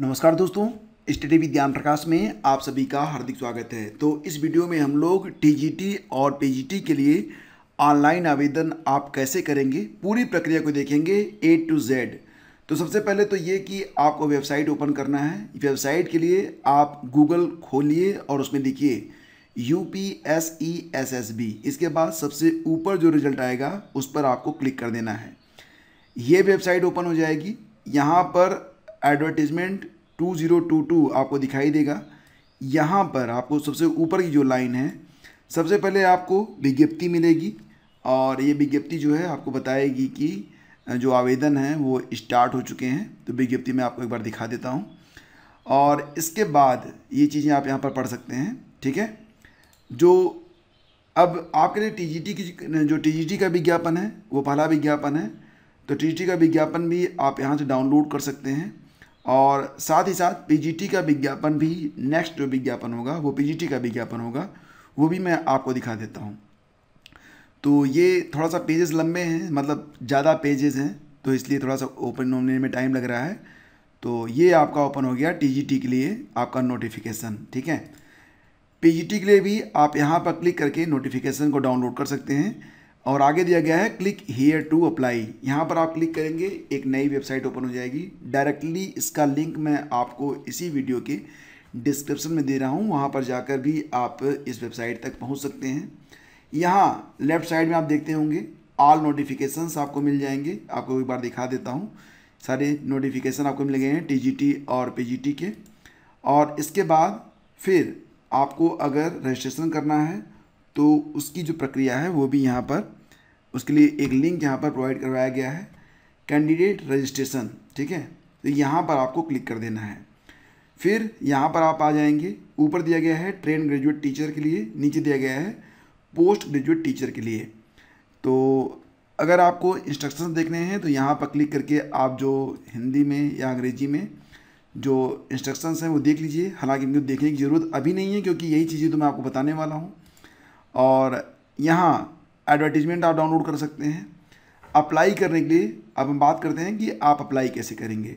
नमस्कार दोस्तों स्टडी विज्ञान प्रकाश में आप सभी का हार्दिक स्वागत है तो इस वीडियो में हम लोग टीजीटी और पीजीटी के लिए ऑनलाइन आवेदन आप कैसे करेंगे पूरी प्रक्रिया को देखेंगे ए टू जेड तो सबसे पहले तो ये कि आपको वेबसाइट ओपन करना है वेबसाइट के लिए आप गूगल खोलिए और उसमें लिखिए U P S E S S B इसके बाद सबसे ऊपर जो रिजल्ट आएगा उस पर आपको क्लिक कर देना है ये वेबसाइट ओपन हो जाएगी यहाँ पर एडवर्टीजमेंट 2022 आपको दिखाई देगा यहाँ पर आपको सबसे ऊपर की जो लाइन है सबसे पहले आपको विज्ञप्ति मिलेगी और ये विज्ञप्ति जो है आपको बताएगी कि जो आवेदन है वो स्टार्ट हो चुके हैं तो विज्ञप्ति मैं आपको एक बार दिखा देता हूँ और इसके बाद ये चीज़ें आप यहाँ पर पढ़ सकते हैं ठीक है जो अब आपके लिए टी की जो टी का विज्ञापन है वो पहला विज्ञापन है तो टी का विज्ञापन भी आप यहाँ से डाउनलोड कर सकते हैं और साथ ही साथ पीजीटी का विज्ञापन भी नेक्स्ट जो विज्ञापन होगा वो पीजीटी का विज्ञापन होगा वो भी मैं आपको दिखा देता हूँ तो ये थोड़ा सा पेजेस लंबे हैं मतलब ज़्यादा पेजेस हैं तो इसलिए थोड़ा सा ओपन होने में टाइम लग रहा है तो ये आपका ओपन हो गया टीजीटी के लिए आपका नोटिफिकेशन ठीक है पीजीटी के लिए भी आप यहाँ पर क्लिक करके नोटिफिकेशन को डाउनलोड कर सकते हैं और आगे दिया गया है क्लिक हेयर टू अप्लाई यहाँ पर आप क्लिक करेंगे एक नई वेबसाइट ओपन हो जाएगी डायरेक्टली इसका लिंक मैं आपको इसी वीडियो के डिस्क्रिप्शन में दे रहा हूँ वहाँ पर जाकर भी आप इस वेबसाइट तक पहुँच सकते हैं यहाँ लेफ़्ट साइड में आप देखते होंगे ऑल नोटिफिकेशंस आपको मिल जाएंगे आपको एक बार दिखा देता हूँ सारे नोटिफिकेशन आपको मिल गए हैं टी और पीजीटी के और इसके बाद फिर आपको अगर रजिस्ट्रेशन करना है तो उसकी जो प्रक्रिया है वो भी यहाँ पर उसके लिए एक लिंक यहाँ पर प्रोवाइड करवाया गया है कैंडिडेट रजिस्ट्रेशन ठीक है तो यहाँ पर आपको क्लिक कर देना है फिर यहाँ पर आप आ जाएंगे ऊपर दिया गया है ट्रेन ग्रेजुएट टीचर के लिए नीचे दिया गया है पोस्ट ग्रेजुएट टीचर के लिए तो अगर आपको इंस्ट्रक्शन देखने हैं तो यहाँ पर क्लिक करके आप जो हिंदी में या अंग्रेजी में जो इंस्ट्रक्शंस हैं वो देख लीजिए हालांकि मुझे देखने की ज़रूरत अभी नहीं है क्योंकि यही चीज़ें तो मैं आपको बताने वाला हूँ और यहाँ एडवर्टीजमेंट आप डाउनलोड कर सकते हैं अप्लाई करने के लिए अब हम बात करते हैं कि आप अप्लाई कैसे करेंगे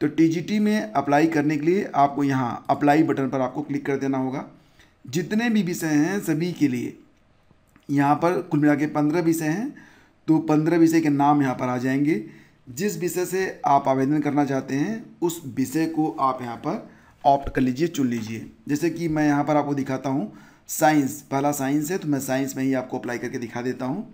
तो टी में अप्लाई करने के लिए आपको यहाँ अप्लाई बटन पर आपको क्लिक कर देना होगा जितने भी विषय हैं सभी के लिए यहाँ पर कुल मिला के पंद्रह विषय हैं तो पंद्रह विषय के नाम यहाँ पर आ जाएंगे जिस विषय से आप आवेदन करना चाहते हैं उस विषय को आप यहाँ पर ऑप्ट कर लीजिए चुन लीजिए जैसे कि मैं यहाँ पर आपको दिखाता हूँ साइंस पहला साइंस है तो मैं साइंस में ही आपको अप्लाई करके दिखा देता हूँ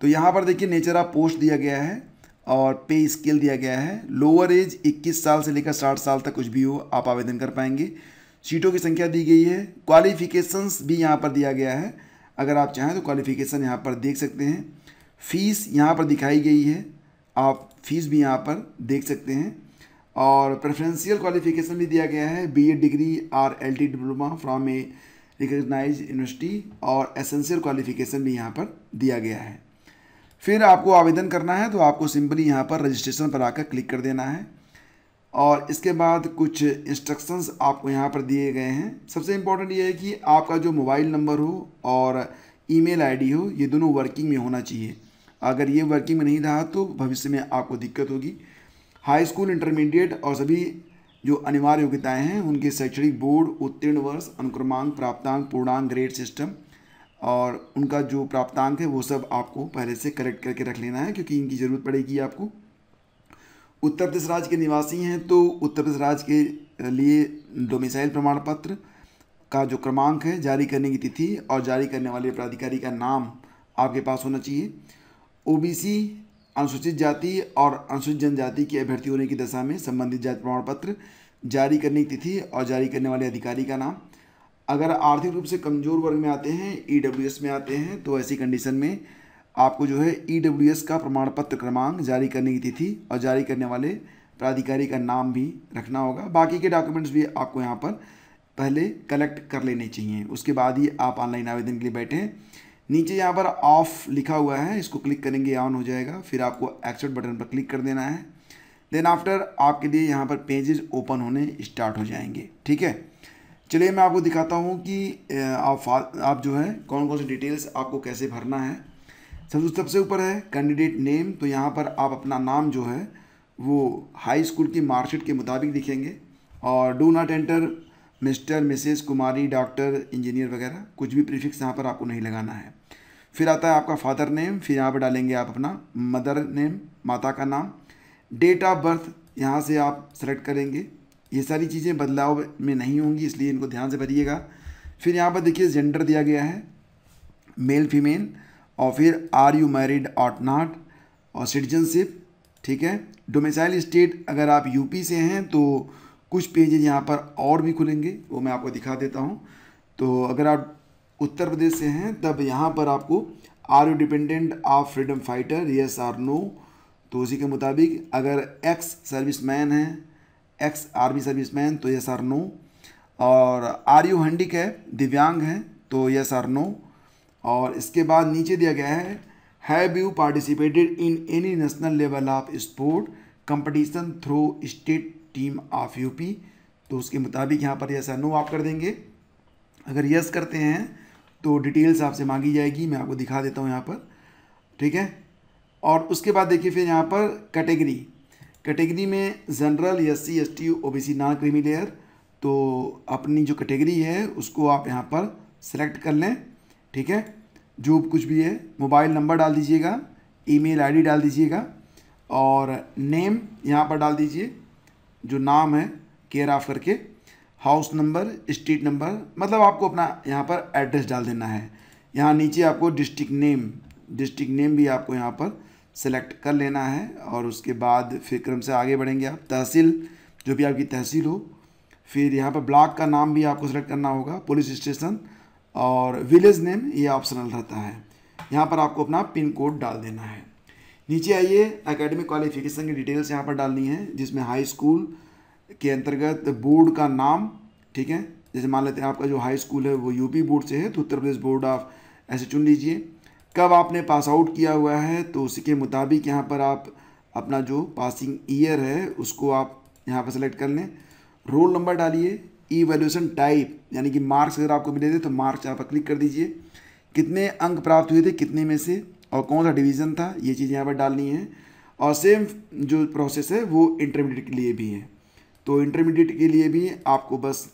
तो यहाँ पर देखिए नेचर ऑफ पोस्ट दिया गया है और पे स्केल दिया गया है लोअर एज 21 साल से लेकर 60 साल तक कुछ भी हो आप आवेदन कर पाएंगे सीटों की संख्या दी गई है क्वालिफिकेशंस भी यहाँ पर दिया गया है अगर आप चाहें तो क्वालिफिकेशन यहाँ पर देख सकते हैं फ़ीस यहाँ पर दिखाई गई है आप फीस भी यहाँ पर देख सकते हैं और प्रेफरेंशियल क्वालिफिकेशन भी दिया गया है B degree or L diploma from a recognise university और एसेंशियल क्वालिफिकेशन भी यहाँ पर दिया गया है फिर आपको आवेदन करना है तो आपको सिंपली यहाँ पर रजिस्ट्रेशन पर आकर क्लिक कर देना है और इसके बाद कुछ इंस्ट्रक्शंस आपको यहाँ पर दिए गए हैं सबसे इम्पोर्टेंट ये है कि आपका जो मोबाइल नंबर हो और ईमेल आईडी हो ये दोनों वर्किंग में होना चाहिए अगर ये वर्किंग में नहीं रहा तो भविष्य में आपको दिक्कत होगी हाई स्कूल इंटरमीडिएट और सभी जो अनिवार्य योग्यताएं हैं उनके शैक्षणिक बोर्ड उत्तीर्ण वर्ष अनुक्रमांक प्राप्तांक पूर्णांक ग्रेड सिस्टम और उनका जो प्राप्तांक है वो सब आपको पहले से कलेक्ट करके रख लेना है क्योंकि इनकी ज़रूरत पड़ेगी आपको उत्तर प्रदेश राज्य के निवासी हैं तो उत्तर प्रदेश राज्य के लिए डोमिसाइल प्रमाण पत्र का जो क्रमांक है जारी करने की तिथि और जारी करने वाले प्राधिकारी का नाम आपके पास होना चाहिए ओबीसी अनुसूचित जाति और अनुसूचित जनजाति के अभ्यर्थी होने की दशा में संबंधित जाति प्रमाण पत्र जारी करने की तिथि और जारी करने वाले अधिकारी का नाम अगर आर्थिक रूप से कमज़ोर वर्ग में आते हैं ई e में आते हैं तो ऐसी कंडीशन में आपको जो है ई e का प्रमाण पत्र क्रमांक जारी करने की तिथि और जारी करने वाले प्राधिकारी का नाम भी रखना होगा बाकी के डॉक्यूमेंट्स भी आपको यहाँ पर पहले कलेक्ट कर लेने चाहिए उसके बाद ही आप ऑनलाइन आवेदन के लिए बैठें नीचे यहाँ पर ऑफ लिखा हुआ है इसको क्लिक करेंगे ऑन हो जाएगा फिर आपको एक्सेट बटन पर क्लिक कर देना है देन आफ्टर आपके लिए यहाँ पर पेजेस ओपन होने स्टार्ट हो जाएंगे ठीक है चलिए मैं आपको दिखाता हूँ कि आप आप जो है कौन कौन से डिटेल्स आपको कैसे भरना है सब सबसे ऊपर है कैंडिडेट नेम तो यहाँ पर आप अपना नाम जो है वो हाई स्कूल की मार्कशीट के मुताबिक लिखेंगे और do not enter mister missus कुमारी डॉक्टर इंजीनियर वगैरह कुछ भी प्रीफिक्स यहाँ पर आपको नहीं लगाना है फिर आता है आपका फादर नेम फिर यहाँ पर डालेंगे आप अपना मदर नेम माता का नाम डेट ऑफ बर्थ यहाँ से आप सेलेक्ट करेंगे ये सारी चीज़ें बदलाव में नहीं होंगी इसलिए इनको ध्यान से भरिएगा फिर यहाँ पर देखिए जेंडर दिया गया है मेल फीमेल और फिर are you married or not और सिटीजनशिप ठीक है डोमिसाइल स्टेट अगर आप यूपी से हैं तो कुछ पेजेज यहाँ पर और भी खुलेंगे वो मैं आपको दिखा देता हूँ तो अगर आप उत्तर प्रदेश से हैं तब यहाँ पर आपको are you dependent of freedom fighter yes or no तो उसी के मुताबिक अगर एक्स सर्विस मैन है एक्स आर्मी सर्विस मैन तो यस आर नो और आर यू हैंडी कैप दिव्यांग हैं तो यस आर नो और इसके बाद नीचे दिया गया है have you participated in any national level of sport competition through state team of UP तो उसके मुताबिक यहाँ पर यस नो आप कर देंगे अगर यस करते हैं तो डिटेल्स आपसे मांगी जाएगी मैं आपको दिखा देता हूँ यहाँ पर ठीक है और उसके बाद देखिए फिर यहाँ पर कैटेगरी कैटेगरी में general S C S T O B C non creamy layer तो अपनी जो कैटेगरी है उसको आप यहाँ पर सेलेक्ट कर लें ठीक है जो कुछ भी है मोबाइल नंबर डाल दीजिएगा ईमेल आईडी डाल दीजिएगा और नेम यहाँ पर डाल दीजिए जो नाम है केयर ऑफ करके हाउस नंबर स्ट्रीट नंबर मतलब आपको अपना यहाँ पर एड्रेस डाल देना है यहाँ नीचे आपको डिस्ट्रिक्ट नेम डिस्ट्रिक्ट नेम भी आपको यहाँ पर सेलेक्ट कर लेना है और उसके बाद फिर क्रम से आगे बढ़ेंगे आप तहसील जो भी आपकी तहसील हो फिर यहाँ पर ब्लॉक का नाम भी आपको सेलेक्ट करना होगा पुलिस स्टेशन और विलेज नेम ये ऑप्शनल रहता है यहाँ पर आपको अपना पिन कोड डाल देना है नीचे आइए एकेडमिक क्वालिफिकेशन की डिटेल्स यहाँ पर डालनी है जिसमें हाई स्कूल के अंतर्गत बोर्ड का नाम ठीक है जैसे मान लेते हैं आपका जो हाई स्कूल है वो यूपी बोर्ड से है तो उत्तर प्रदेश बोर्ड ऑफ ऐसे चुन लीजिए कब आपने पास आउट किया हुआ है तो उसी के मुताबिक यहाँ पर आप अपना जो पासिंग ईयर है उसको आप यहाँ पर सेलेक्ट कर लें रोल नंबर डालिए ई वैल्यूशन टाइप यानी कि मार्क्स अगर आपको मिले थे तो मार्क्स यहाँ पर क्लिक कर दीजिए कितने अंक प्राप्त हुए थे कितने में से और कौन सा डिवीज़न था ये चीज़ यहाँ पर डालनी है और सेम जो प्रोसेस है वो इंटरमीडिएट के लिए भी है तो इंटरमीडिएट के लिए भी आपको बस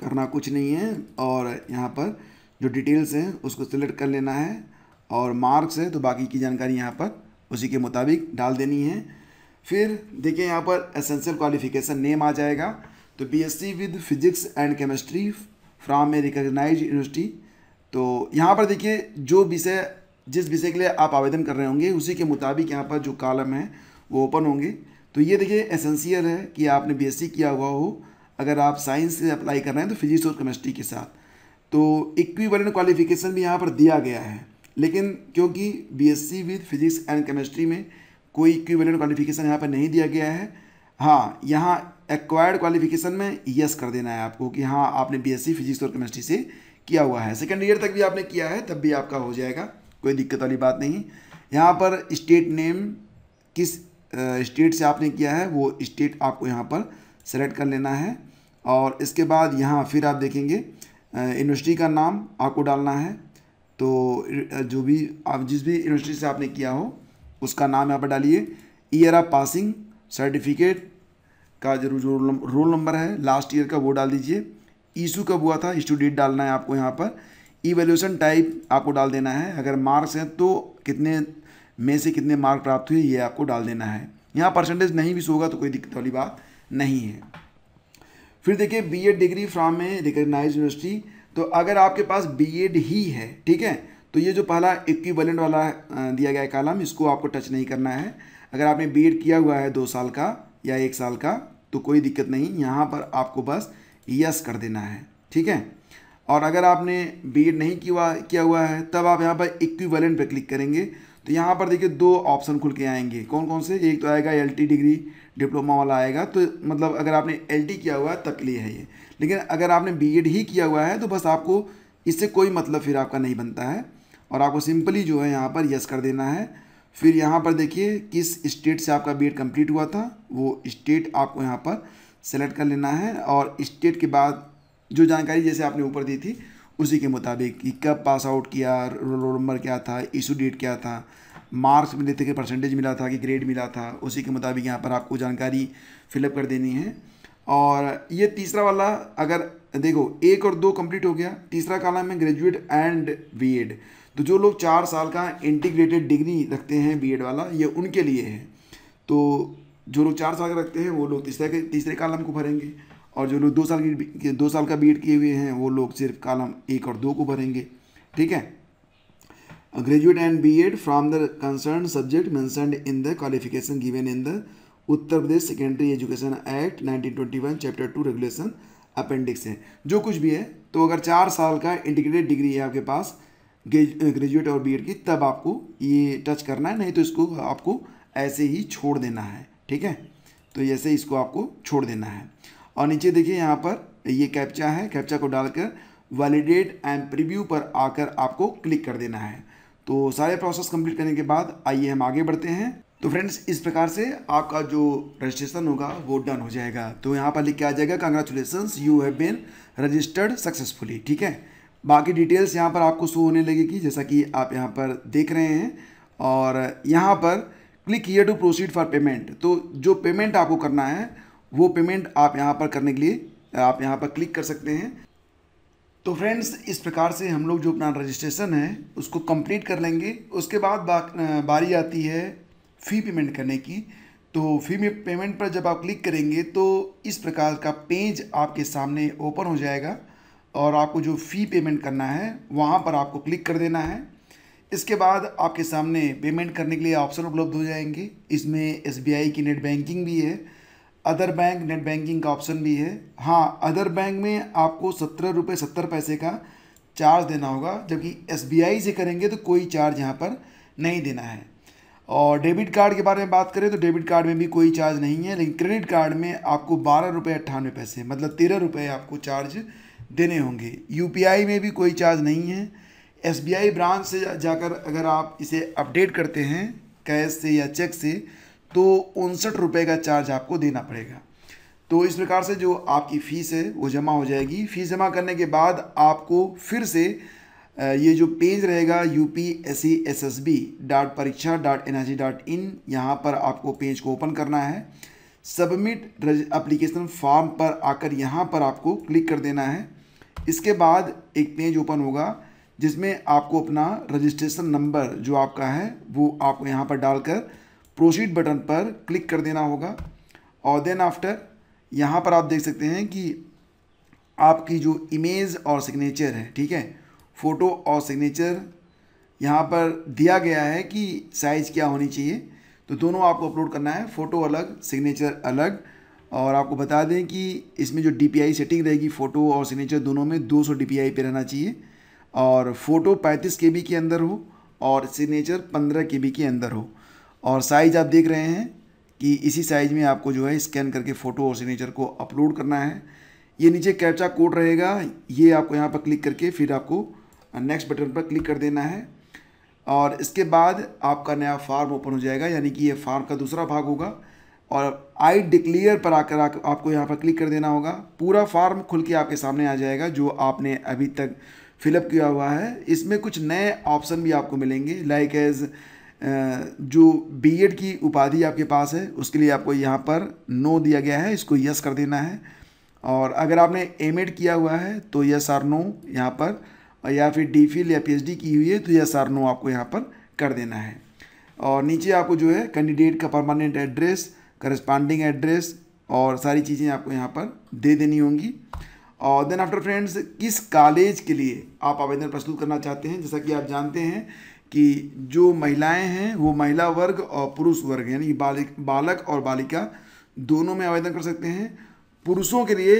करना कुछ नहीं है और यहाँ पर जो डिटेल्स हैं उसको सिलेक्ट कर लेना है और मार्क्स है तो बाकी की जानकारी यहाँ पर उसी के मुताबिक डाल देनी है फिर देखिए यहाँ पर एसेंशियल क्वालिफिकेशन नेम आ जाएगा तो BSc with physics and chemistry from a recognise university तो यहाँ पर देखिए जो विषय जिस विषय के लिए आप आवेदन कर रहे होंगे उसी के मुताबिक यहाँ पर जो कॉलम है वो ओपन होंगे तो ये देखिए एसेंशियल है कि आपने बीएससी किया हुआ हो अगर आप साइंस से अप्लाई कर रहे हैं तो फिजिक्स और केमिस्ट्री के साथ तो इक्विवेलेंट क्वालिफिकेशन भी यहाँ पर दिया गया है लेकिन क्योंकि BSc with physics and chemistry में कोई इक्विवेलेंट क्वालिफिकेशन यहाँ पर नहीं दिया गया है हाँ यहाँ एक्वायर्ड क्वालिफिकेशन में यस कर देना है आपको कि हाँ आपने बी फिजिक्स और केमिस्ट्री से किया हुआ है सेकेंड ईयर तक भी आपने किया है तब भी आपका हो जाएगा कोई दिक्कत वाली बात नहीं यहाँ पर स्टेट नेम किस स्टेट से आपने किया है वो स्टेट आपको यहाँ पर सेलेक्ट कर लेना है और इसके बाद यहाँ फिर आप देखेंगे यूनिवर्सिटी का नाम आपको डालना है तो जो भी आप जिस भी यूनिवर्सिटी से आपने किया हो उसका नाम यहाँ पर डालिए ईयर ऑफ पासिंग सर्टिफिकेट का जो रोल नंबर है लास्ट ईयर का वो डाल दीजिए ईशू कब हुआ था डेट डालना है आपको यहाँ पर इवेल्यूशन टाइप आपको डाल देना है अगर मार्क्स हैं तो कितने में से कितने मार्क प्राप्त हुए ये आपको डाल देना है यहाँ परसेंटेज नहीं भी होगा तो कोई दिक्कत वाली बात नहीं है फिर देखिए BEd degree from a recognise university तो अगर आपके पास बीएड ही है ठीक है तो ये जो पहला इक्विवेलेंट वाला दिया गया कालम इसको आपको टच नहीं करना है अगर आपने एड किया हुआ है दो साल का या एक साल का तो कोई दिक्कत नहीं यहाँ पर आपको बस यस कर देना है ठीक है और अगर आपने बी नहीं किया किया हुआ है तब आप यहाँ पर इक्विवेलेंट पर क्लिक करेंगे तो यहाँ पर देखिए दो ऑप्शन खुल के आएंगे कौन कौन से एक तो आएगा एल डिग्री डिप्लोमा वाला आएगा तो मतलब अगर आपने एल किया हुआ है तब के लिए है ये लेकिन अगर आपने बी ही किया हुआ है तो बस आपको इससे कोई मतलब फिर आपका नहीं बनता है और आपको सिंपली जो है यहाँ पर यस कर देना है फिर यहाँ पर देखिए किस स्टेट से आपका बी कम्प्लीट हुआ था वो स्टेट आपको यहाँ पर सेलेक्ट कर लेना है और स्टेट के बाद जो जानकारी जैसे आपने ऊपर दी थी उसी के मुताबिक कि कब पास आउट किया रोल नंबर क्या था इशू डेट क्या था मार्क्स मिले थे कि परसेंटेज मिला था कि ग्रेड मिला था उसी के मुताबिक यहाँ पर आपको जानकारी फिलअप कर देनी है और ये तीसरा वाला अगर देखो एक और दो कंप्लीट हो गया तीसरा कालम है ग्रेजुएट एंड बीएड तो जो लोग चार साल का इंटीग्रेटेड डिग्री रखते हैं बीएड वाला ये उनके लिए है तो जो लोग चार साल का रखते हैं वो लोग तीसरे के तीसरे कॉलम को भरेंगे और जो लोग दो साल की दो साल का बी किए हुए हैं वो लोग सिर्फ कालम एक और दो को भरेंगे ठीक है graduate and B Ed from the concern subject mentioned in the qualification given in the Uttar Pradesh secondary education act 1921 chapter two regulation appendix है जो कुछ भी है तो अगर चार साल का इंटीग्रेटेड डिग्री है आपके पास ग्रेजुएट और बी की तब आपको ये टच करना है नहीं तो इसको आपको ऐसे ही छोड़ देना है ठीक है तो ऐसे इसको आपको छोड़ देना है और नीचे देखिए यहाँ पर ये कैप्चा है कैप्चा को डालकर वैलिडेट एंड प्रीव्यू पर आकर आपको क्लिक कर देना है तो सारे प्रोसेस कंप्लीट करने के बाद आइए हम आगे बढ़ते हैं तो फ्रेंड्स इस प्रकार से आपका जो रजिस्ट्रेशन होगा वो डन हो जाएगा तो यहाँ पर लिख के आ जाएगा congratulation you have been registered successfully ठीक है बाकी डिटेल्स यहाँ पर आपको शो होने लगेगी जैसा कि आप यहाँ पर देख रहे हैं और यहाँ पर click here to proceed for payment तो जो पेमेंट आपको करना है वो पेमेंट आप यहाँ पर करने के लिए आप यहाँ पर क्लिक कर सकते हैं तो फ्रेंड्स इस प्रकार से हम लोग जो अपना रजिस्ट्रेशन है उसको कंप्लीट कर लेंगे उसके बाद बारी आती है फ़ी पेमेंट करने की तो फी में पेमेंट पर जब आप क्लिक करेंगे तो इस प्रकार का पेज आपके सामने ओपन हो जाएगा और आपको जो फ़ी पेमेंट करना है वहाँ पर आपको क्लिक कर देना है इसके बाद आपके सामने पेमेंट करने के लिए ऑप्शन उपलब्ध हो जाएंगे इसमें एस की नेट बैंकिंग भी है अदर बैंक नेट बैंकिंग का ऑप्शन भी है हाँ अदर बैंक में आपको सत्रह रुपये सत्तर पैसे का चार्ज देना होगा जबकि एस से करेंगे तो कोई चार्ज यहाँ पर नहीं देना है और डेबिट कार्ड के बारे में बात करें तो डेबिट कार्ड में भी कोई चार्ज नहीं है लेकिन क्रेडिट कार्ड में आपको बारह रुपये अट्ठानवे पैसे मतलब तेरह रुपये आपको चार्ज देने होंगे यू में भी कोई चार्ज नहीं है एस ब्रांच से जाकर अगर आप इसे अपडेट करते हैं कैश से या चेक से तो उनसठ रुपये का चार्ज आपको देना पड़ेगा तो इस प्रकार से जो आपकी फ़ीस है वो जमा हो जाएगी फ़ीस जमा करने के बाद आपको फिर से ये जो पेज रहेगा U P S C S S B dot pariksha dot N I C dot in यहाँ पर आपको पेज को ओपन करना है सबमिट एप्लीकेशन फॉर्म पर आकर यहाँ पर आपको क्लिक कर देना है इसके बाद एक पेज ओपन होगा जिसमें आपको अपना रजिस्ट्रेशन नंबर जो आपका है वो आपको यहाँ पर डालकर प्रोसीड बटन पर क्लिक कर देना होगा और देन आफ्टर यहाँ पर आप देख सकते हैं कि आपकी जो इमेज और सिग्नेचर है ठीक है फ़ोटो और सिग्नेचर यहाँ पर दिया गया है कि साइज़ क्या होनी चाहिए तो दोनों आपको अपलोड करना है फ़ोटो अलग सिग्नेचर अलग और आपको बता दें कि इसमें जो डी सेटिंग रहेगी फ़ोटो और सिग्नेचर दोनों में 200 सौ डी पे रहना चाहिए और फ़ोटो पैंतीस के के अंदर हो और सिग्नेचर पंद्रह के के अंदर हो और साइज आप देख रहे हैं कि इसी साइज में आपको जो है स्कैन करके फ़ोटो और सिग्नेचर को अपलोड करना है ये नीचे कैप्चा कोड रहेगा ये आपको यहाँ पर क्लिक करके फिर आपको नेक्स्ट बटन पर क्लिक कर देना है और इसके बाद आपका नया फार्म ओपन हो जाएगा यानी कि ये फार्म का दूसरा भाग होगा और आई डिक्लेयर पर आकर आपको यहाँ पर क्लिक कर देना होगा पूरा फार्म खुल के आपके सामने आ जाएगा जो आपने अभी तक फिलअप किया हुआ है इसमें कुछ नए ऑप्शन भी आपको मिलेंगे लाइक एज़ जो बीएड की उपाधि आपके पास है उसके लिए आपको यहाँ पर नो दिया गया है इसको यस कर देना है और अगर आपने एम किया हुआ है तो यस आर नो यहाँ पर या फिर डी फिल या पीएचडी की हुई है तो यस आर नो आपको यहाँ पर कर देना है और नीचे आपको जो है कैंडिडेट का परमानेंट एड्रेस करस्पांडिंग एड्रेस और सारी चीज़ें आपको यहाँ पर दे देनी होंगी और देन आफ्टर फ्रेंड्स किस कॉलेज के लिए आप आवेदन प्रस्तुत करना चाहते हैं जैसा कि आप जानते हैं कि जो महिलाएं हैं वो महिला वर्ग और पुरुष वर्ग यानी बालिक बालक और बालिका दोनों में आवेदन कर सकते हैं पुरुषों के लिए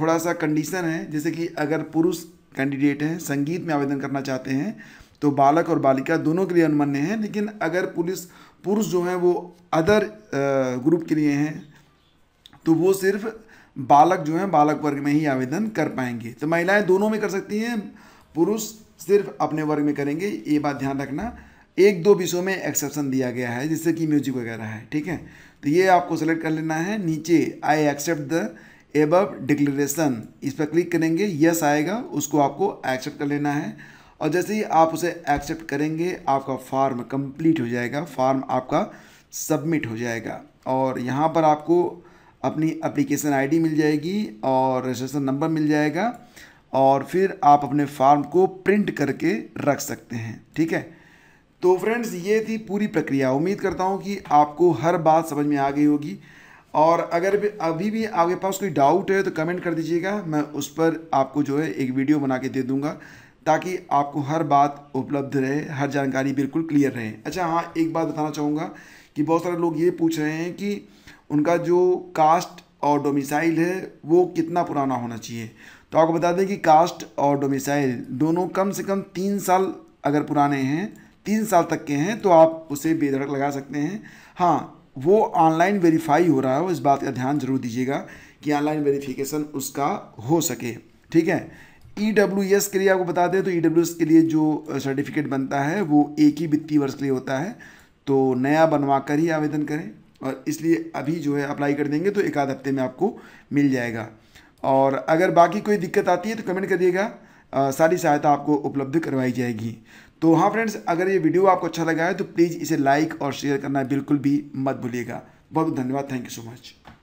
थोड़ा सा कंडीशन है जैसे कि अगर पुरुष कैंडिडेट हैं संगीत में आवेदन करना चाहते हैं तो बालक और बालिका दोनों के लिए अनुमान्य है लेकिन अगर पुलिस पुरुष जो हैं वो अदर ग्रुप के लिए हैं तो वो सिर्फ बालक जो हैं बालक वर्ग में ही आवेदन कर पाएंगे तो महिलाएं दोनों में कर सकती हैं पुरुष सिर्फ अपने वर्ग में करेंगे ये बात ध्यान रखना एक दो विषयों में एक्सेप्शन दिया गया है जिससे कि म्यूजिक वगैरह है ठीक है तो ये आपको सेलेक्ट कर लेना है नीचे I accept the above declaration इस पर क्लिक करेंगे यस आएगा उसको आपको एक्सेप्ट कर लेना है और जैसे ही आप उसे एक्सेप्ट करेंगे आपका फॉर्म कंप्लीट हो जाएगा फॉर्म आपका सबमिट हो जाएगा और यहाँ पर आपको अपनी अप्लीकेशन आईडी मिल जाएगी और रजिस्ट्रेशन नंबर मिल जाएगा और फिर आप अपने फॉर्म को प्रिंट करके रख सकते हैं ठीक है तो फ्रेंड्स ये थी पूरी प्रक्रिया उम्मीद करता हूँ कि आपको हर बात समझ में आ गई होगी और अगर भी अभी भी आपके पास कोई डाउट है तो कमेंट कर दीजिएगा मैं उस पर आपको जो है एक वीडियो बना के दे दूँगा ताकि आपको हर बात उपलब्ध रहे हर जानकारी बिल्कुल क्लियर रहे अच्छा हाँ एक बात बताना चाहूँगा कि बहुत सारे लोग ये पूछ रहे हैं कि उनका जो कास्ट और डोमिसाइल है वो कितना पुराना होना चाहिए तो आपको बता दें कि कास्ट और डोमिसाइल दोनों कम से कम तीन साल अगर पुराने हैं तीन साल तक के हैं तो आप उसे बेधड़क लगा सकते हैं हाँ वो ऑनलाइन वेरीफाई हो रहा हो इस बात का ध्यान जरूर दीजिएगा कि ऑनलाइन वेरीफिकेशन उसका हो सके ठीक है ई डब्ल्यू एस के लिए आपको बता दें तो ई डब्ल्यू एस के लिए जो सर्टिफिकेट बनता है वो एक ही वित्तीय वर्ष के लिए होता है तो नया बनवा कर ही आवेदन करें और इसलिए अभी जो है अप्लाई कर देंगे तो एक आध हफ्ते में आपको मिल जाएगा और अगर बाकी कोई दिक्कत आती है तो कमेंट करिएगा सारी सहायता आपको उपलब्ध करवाई जाएगी तो हाँ फ्रेंड्स अगर ये वीडियो आपको अच्छा लगा है तो प्लीज़ इसे लाइक और शेयर करना बिल्कुल भी मत भूलिएगा बहुत बहुत धन्यवाद थैंक यू सो मच